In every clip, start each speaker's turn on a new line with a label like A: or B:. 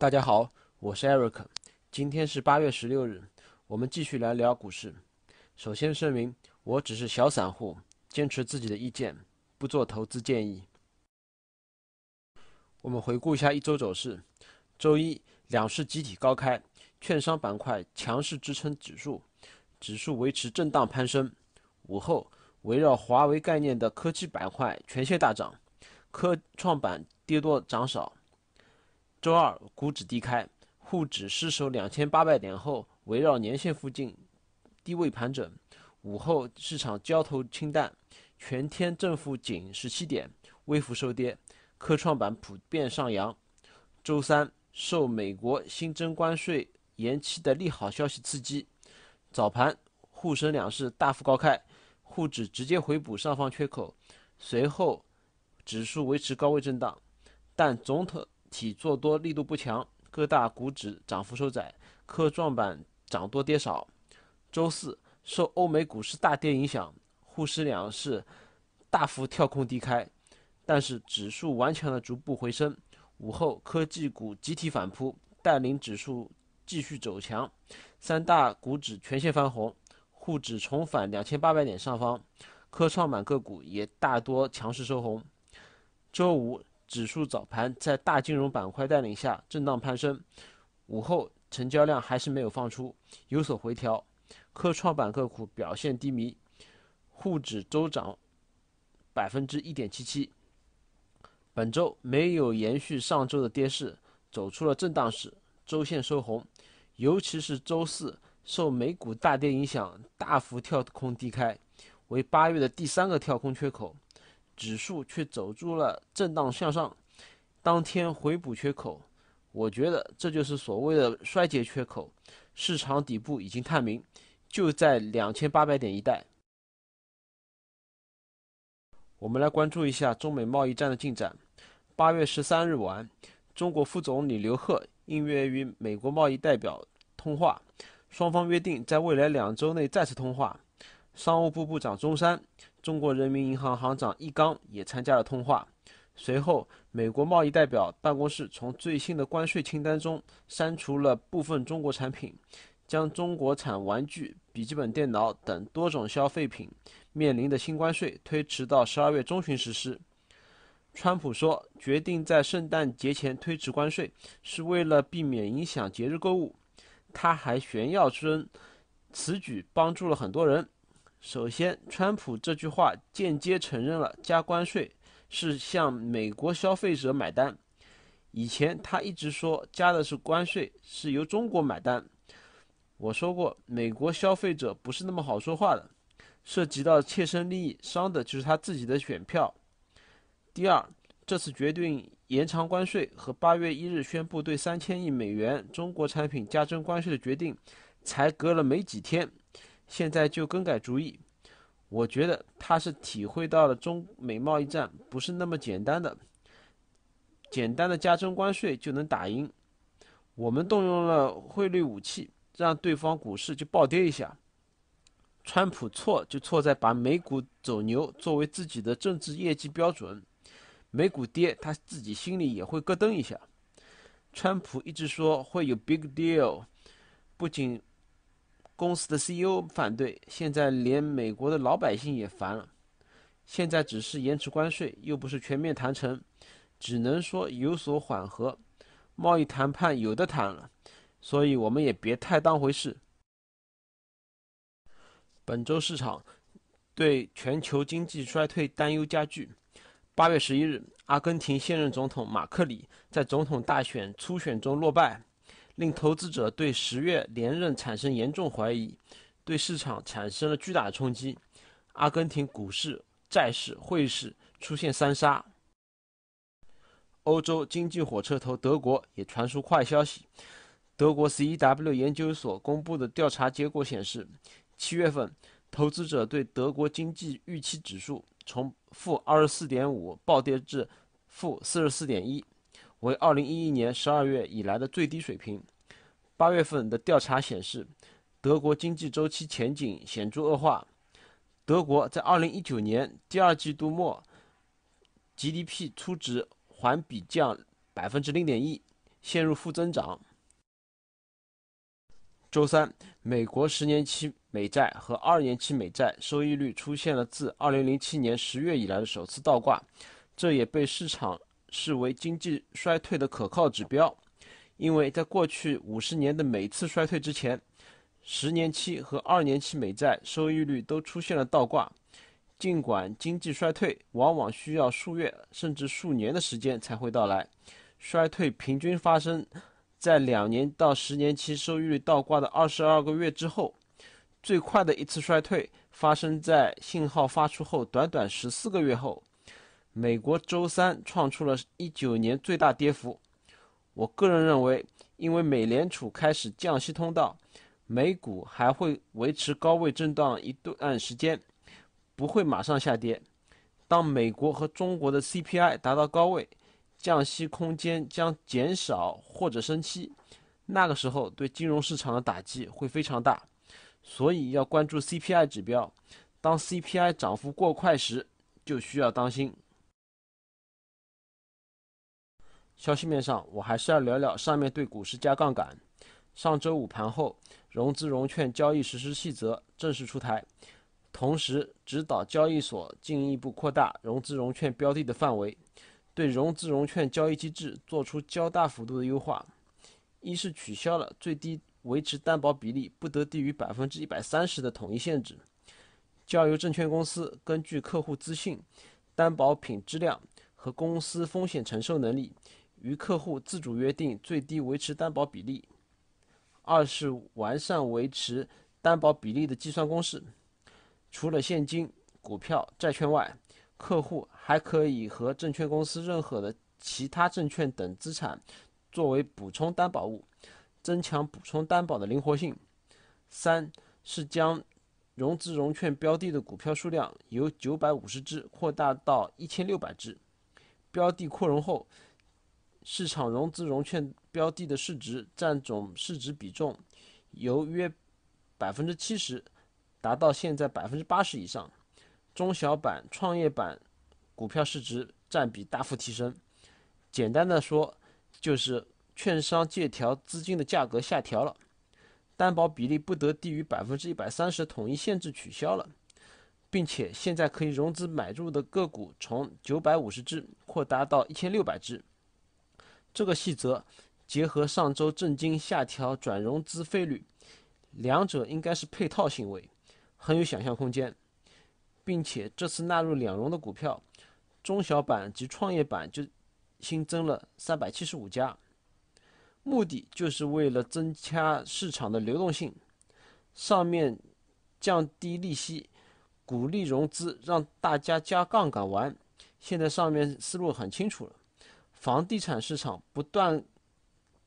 A: 大家好，我是 Eric，今天是八月十六日，我们继续来聊股市。首先声明，我只是小散户，坚持自己的意见，不做投资建议。我们回顾一下一周走势：周一，两市集体高开，券商板块强势支撑指数，指数维持震荡攀升。午后，围绕华为概念的科技板块全线大涨，科创板跌多涨少。周二，股指低开，沪指失守两千八百点后，围绕年线附近低位盘整。午后市场交投清淡，全天振幅仅十七点，微幅收跌。科创板普遍上扬。周三，受美国新增关税延期的利好消息刺激，早盘沪深两市大幅高开，沪指直接回补上方缺口，随后指数维持高位震荡，但总统。体做多力度不强，各大股指涨幅收窄，科创板涨多跌少。周四受欧美股市大跌影响，沪深两市大幅跳空低开，但是指数顽强的逐步回升。午后科技股集体反扑，带领指数继续走强，三大股指全线翻红，沪指重返两千八百点上方，科创板个股也大多强势收红。周五。指数早盘在大金融板块带领下震荡攀升，午后成交量还是没有放出，有所回调。科创板个股表现低迷，沪指周涨百分之一点七七。本周没有延续上周的跌势，走出了震荡市，周线收红，尤其是周四受美股大跌影响，大幅跳空低开，为八月的第三个跳空缺口。指数却走出了震荡向上，当天回补缺口，我觉得这就是所谓的衰竭缺口，市场底部已经探明，就在两千八百点一带。我们来关注一下中美贸易战的进展。八月十三日晚，中国副总理刘鹤应约与美国贸易代表通话，双方约定在未来两周内再次通话。商务部部长钟山。中国人民银行行长易纲也参加了通话。随后，美国贸易代表办公室从最新的关税清单中删除了部分中国产品，将中国产玩具、笔记本电脑等多种消费品面临的新关税推迟到十二月中旬实施。川普说，决定在圣诞节前推迟关税是为了避免影响节日购物。他还炫耀称，此举帮助了很多人。首先，川普这句话间接承认了加关税是向美国消费者买单。以前他一直说加的是关税，是由中国买单。我说过，美国消费者不是那么好说话的，涉及到切身利益，伤的就是他自己的选票。第二，这次决定延长关税和八月一日宣布对三千亿美元中国产品加征关税的决定，才隔了没几天。现在就更改主意，我觉得他是体会到了中美贸易战不是那么简单的，简单的加征关税就能打赢。我们动用了汇率武器，让对方股市就暴跌一下。川普错就错在把美股走牛作为自己的政治业绩标准，美股跌他自己心里也会咯噔一下。川普一直说会有 big deal，不仅。公司的 CEO 反对，现在连美国的老百姓也烦了。现在只是延迟关税，又不是全面谈成，只能说有所缓和。贸易谈判有的谈了，所以我们也别太当回事。本周市场对全球经济衰退担忧加剧。八月十一日，阿根廷现任总统马克里在总统大选初选中落败。令投资者对十月连任产生严重怀疑，对市场产生了巨大的冲击。阿根廷股市、债市、汇市出现三杀。欧洲经济火车头德国也传出坏消息。德国 C.E.W 研究所公布的调查结果显示，七月份投资者对德国经济预期指数从负二十四点五暴跌至负四十四点一。为二零一一年十二月以来的最低水平。八月份的调查显示，德国经济周期前景显著恶化。德国在二零一九年第二季度末 GDP 初值环比降百分之零点一，陷入负增长。周三，美国十年期美债和二年期美债收益率出现了自二零零七年十月以来的首次倒挂，这也被市场。视为经济衰退的可靠指标，因为在过去五十年的每次衰退之前，十年期和二年期美债收益率都出现了倒挂。尽管经济衰退往往需要数月甚至数年的时间才会到来，衰退平均发生在两年到十年期收益率倒挂的二十二个月之后。最快的一次衰退发生在信号发出后短短十四个月后。美国周三创出了一九年最大跌幅。我个人认为，因为美联储开始降息通道，美股还会维持高位震荡一段时间，不会马上下跌。当美国和中国的 CPI 达到高位，降息空间将减少或者升息，那个时候对金融市场的打击会非常大。所以要关注 CPI 指标，当 CPI 涨幅过快时，就需要当心。消息面上，我还是要聊聊上面对股市加杠杆。上周五盘后，融资融券交易实施细则正式出台，同时指导交易所进一步扩大融资融券标的的范围，对融资融券交易机制作出较大幅度的优化。一是取消了最低维持担保比例不得低于百分之一百三十的统一限制，交由证券公司根据客户资信、担保品质量和公司风险承受能力。与客户自主约定最低维持担保比例。二是完善维持担保比例的计算公式，除了现金、股票、债券外，客户还可以和证券公司任何的其他证券等资产作为补充担保物，增强补充担保的灵活性。三是将融资融券标的的股票数量由九百五十只扩大到一千六百只，标的扩容后。市场融资融券标的的市值占总市值比重，由约百分之七十达到现在百分之八十以上，中小板、创业板股票市值占比大幅提升。简单的说，就是券商借条资金的价格下调了，担保比例不得低于百分之一百三十统一限制取消了，并且现在可以融资买入的个股从九百五十只扩大到一千六百只。这个细则结合上周证金下调转融资费率，两者应该是配套行为，很有想象空间，并且这次纳入两融的股票，中小板及创业板就新增了三百七十五家，目的就是为了增加市场的流动性，上面降低利息，鼓励融资，让大家加杠杆玩，现在上面思路很清楚了。房地产市场不断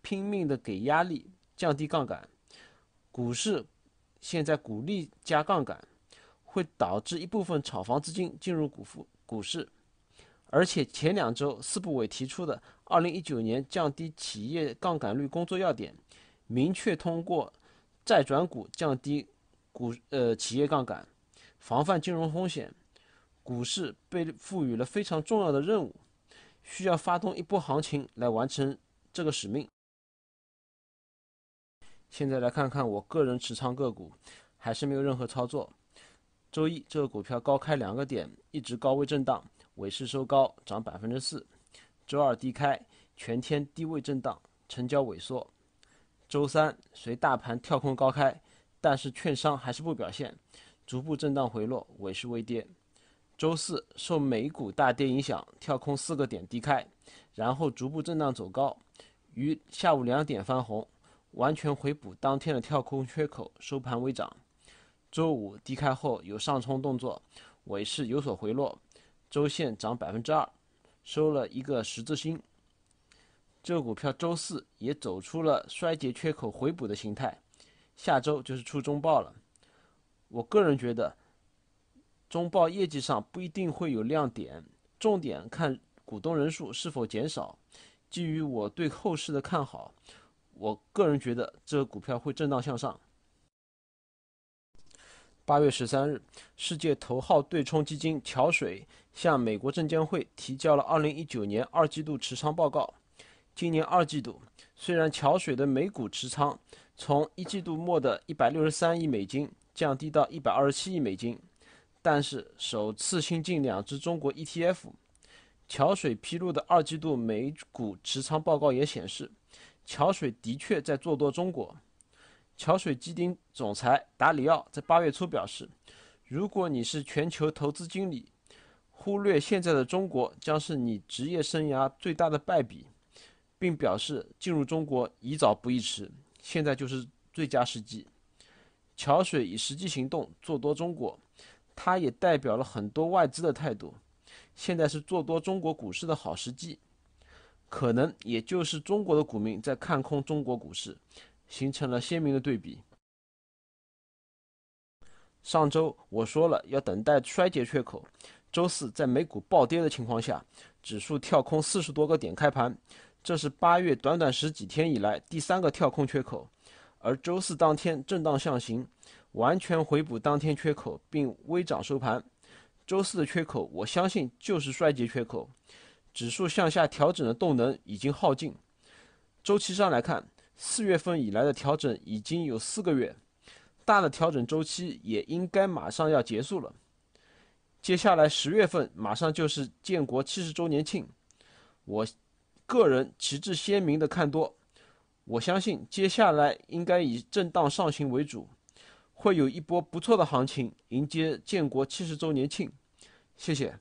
A: 拼命的给压力，降低杠杆；股市现在鼓励加杠杆，会导致一部分炒房资金进入股负股市。而且前两周四部委提出的《二零一九年降低企业杠杆率工作要点》，明确通过债转股降低股呃企业杠杆，防范金融风险。股市被赋予了非常重要的任务。需要发动一波行情来完成这个使命。现在来看看我个人持仓个股，还是没有任何操作。周一，这个股票高开两个点，一直高位震荡，尾市收高，涨百分之四。周二低开，全天低位震荡，成交萎缩。周三随大盘跳空高开，但是券商还是不表现，逐步震荡回落，尾市微跌。周四受美股大跌影响，跳空四个点低开，然后逐步震荡走高，于下午两点翻红，完全回补当天的跳空缺口，收盘微涨。周五低开后有上冲动作，尾市有所回落，周线涨百分之二，收了一个十字星。这股票周四也走出了衰竭缺口回补的形态，下周就是出中报了，我个人觉得。中报业绩上不一定会有亮点，重点看股东人数是否减少。基于我对后市的看好，我个人觉得这个股票会震荡向上。八月十三日，世界头号对冲基金桥水向美国证监会提交了二零一九年二季度持仓报告。今年二季度，虽然桥水的每股持仓从一季度末的一百六十三亿美金降低到一百二十七亿美金。但是，首次新进两只中国 ETF，桥水披露的二季度美股持仓报告也显示，桥水的确在做多中国。桥水基金总裁达里奥在八月初表示：“如果你是全球投资经理，忽略现在的中国将是你职业生涯最大的败笔。”并表示：“进入中国宜早不宜迟，现在就是最佳时机。”桥水以实际行动做多中国。它也代表了很多外资的态度，现在是做多中国股市的好时机，可能也就是中国的股民在看空中国股市，形成了鲜明的对比。上周我说了要等待衰竭缺口，周四在美股暴跌的情况下，指数跳空四十多个点开盘，这是八月短短十几天以来第三个跳空缺口，而周四当天震荡上行。完全回补当天缺口并微涨收盘，周四的缺口我相信就是衰竭缺口，指数向下调整的动能已经耗尽。周期上来看，四月份以来的调整已经有四个月，大的调整周期也应该马上要结束了。接下来十月份马上就是建国七十周年庆，我个人旗帜鲜明的看多，我相信接下来应该以震荡上行为主。会有一波不错的行情，迎接建国七十周年庆。谢谢。